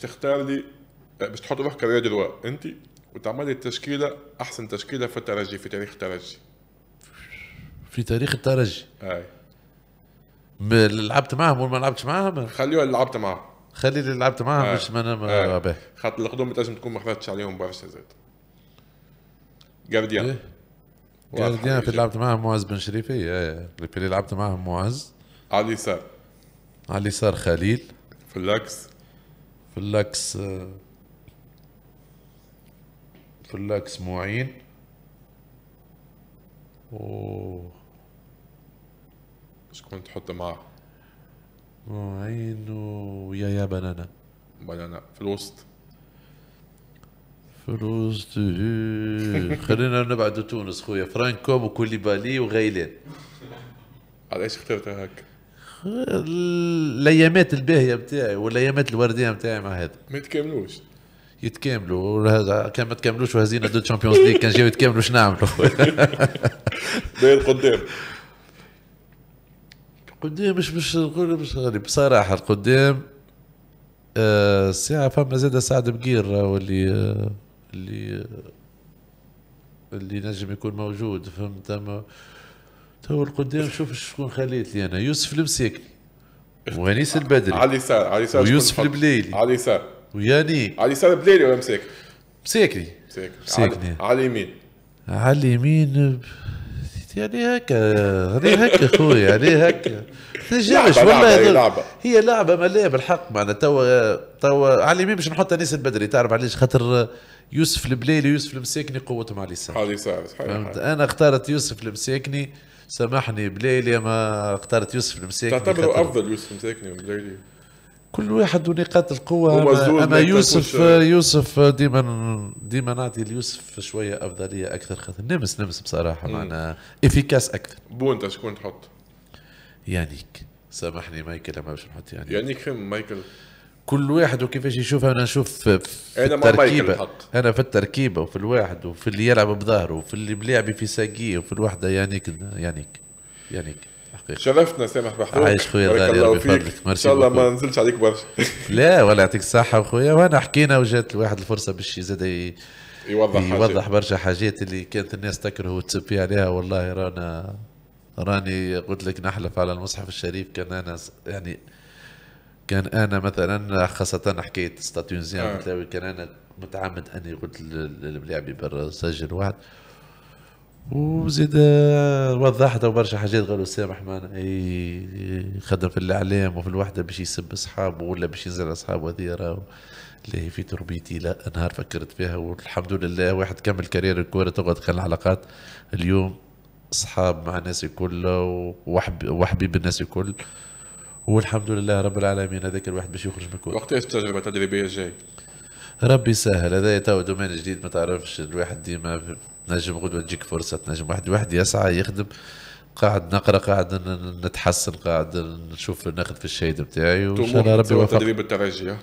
تختار لي آه، باش تحط روحك رياض روا انت وتعمل لي التشكيله احسن تشكيله في الترجي في تاريخ الترجي في تاريخ الترجي اي لعبت معهم ولا ما لعبتش معهم خليها اللي لعبت معهم خلي اللي لعبت معهم باش ما انا خاطر القدوم لازم تكون ما خذتش عليهم برشا زاد جارديان إيه؟ جارديان في لعبت معهم معز بن شريفي ايه, إيه. اللي لعبت معهم معز على اليسار على اليسار خليل في الاكس فلاكس فلاكس معين و شكون تحط معاه معين ويا يا بنانا بنانا في الوسط في الوسط إيه. خلينا نبعد تونس خويا فرانكوم وكوليبالي على علاش اخترتها هكا الايامات الباهيه نتاعي والايامات الورديه نتاعي مع هذا ما يتكاملوش يتكاملوا وهذا كان ما تكاملوش وهزينا دو تشامبيونز ليج كان جاو يتكاملوا شنو نعملوا داير قدام قدام مش مش نقول مش غريب بصراحه القدام آه ساعة فما زاد سعد بقير واللي آه اللي آه اللي نجم يكون موجود فهمت تو القدام شوف شكون خليت لي انا يوسف المساكي وانيس البدري علي اليسار علي اليسار ويوسف البليلي علي اليسار وياني علي اليسار بليلي ولا مساكي مساكري مساكري على اليمين على اليمين يعني هكا يعني هكا خويا يعني هكا تنجمش والله هي لعبه هي لعبه ملاهي بالحق معنا توا توا على اليمين باش نحط انيس البدري تعرف علاش خاطر يوسف البليلي ويوسف المساكني قوتهم على اليسار على اليسار انا اختارت يوسف المساكني سامحني بليلي ما اخترت يوسف المساكني تعتبره افضل يوسف المساكني بليلي كل واحد ونقاط القوة أما, أما يوسف يوسف ديما ديما نعطي ليوسف شوية أفضلية أكثر خاطر نمس نمس بصراحة معنا إفيكاس أكثر أنت شكون تحط؟ يانيك سامحني مايكل ما باش نحط يانيك يانيك فين مايكل؟ كل واحد وكيفاش يشوفها انا نشوف في انا التركيبه انا في التركيبه وفي الواحد وفي اللي يلعب بظهره وفي اللي ملاعبي في ساقيه وفي الوحده يانيك يعني يانيك يانيك حقيقة. شرفتنا سامح محروق عايش خويا غالي ربي يفضلك ان شاء الله ما نزلش عليك برشا لا ولا يعطيك الصحه خويا وانا حكينا وجات الواحد الفرصه باش زاد ي... يوضح يوضح برشا حاجات اللي كانت الناس تكره وتسب فيها عليها والله رانا راني قلت لك نحلف على المصحف الشريف كان انا يعني كان انا مثلا خاصه حكايه ستاتيونزيان آه. كان انا متعمد اني قلت لملاعبي برا سجل واحد وزيد وضحت برشا حاجات قالوا سامح معنا اي خدم في الاعلام وفي الوحده باش يسب اصحابه ولا باش ينزل اصحابه هذه راهو اللي في تربيتي لا نهار فكرت فيها والحمد لله واحد كمل كارير الكوره تقعد كان العلاقات اليوم اصحاب مع الناس الكل وحبيب الناس الكل والحمد لله رب العالمين هذاك الواحد باش يخرج من الكون وقتاش التجربه التدريبيه الجاي ربي يسهل هذا تو دومين جديد ما تعرفش الواحد ديما نجم غدوه تجيك فرصه تنجم واحد واحد يسعى يخدم قاعد نقرا قاعد نتحسن قاعد نشوف ناخذ في الشهيد بتاعي وان شاء الله ربي يوفقك تدريب الترجي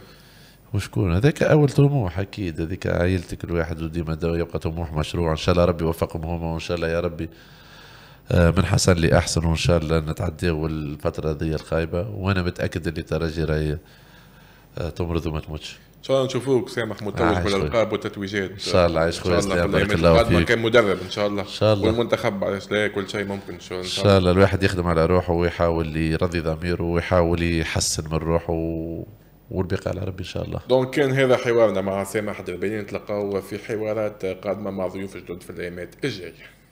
وشكون هذاك اول طموح اكيد هذيك عائلتك الواحد وديما يبقى طموح مشروع ان شاء الله ربي يوفقهم هما وان شاء الله يا ربي آه، من حسن لأحسن وإن شاء الله نتعديو الفترة هذه الخايبة وأنا متأكد اللي ترجي راهي تمرض وما تموتش ان شاء الله نشوفوك سامح متوج بالالقاب والتتويجات ان شاء الله عايش خويا سلام بارك الله فيك كان مدرب ان شاء الله ان شاء الله والمنتخب علاش كل شيء ممكن ان شاء الله ان شاء الله الواحد يخدم على روحه ويحاول يرضي ضميره ويحاول يحسن من روحه والبقاء على ربي ان شاء الله دونك كان هذا حوارنا مع سامح الدربيني نتلقاو في حوارات قادمه مع ضيوف جدد في الايامات الجايه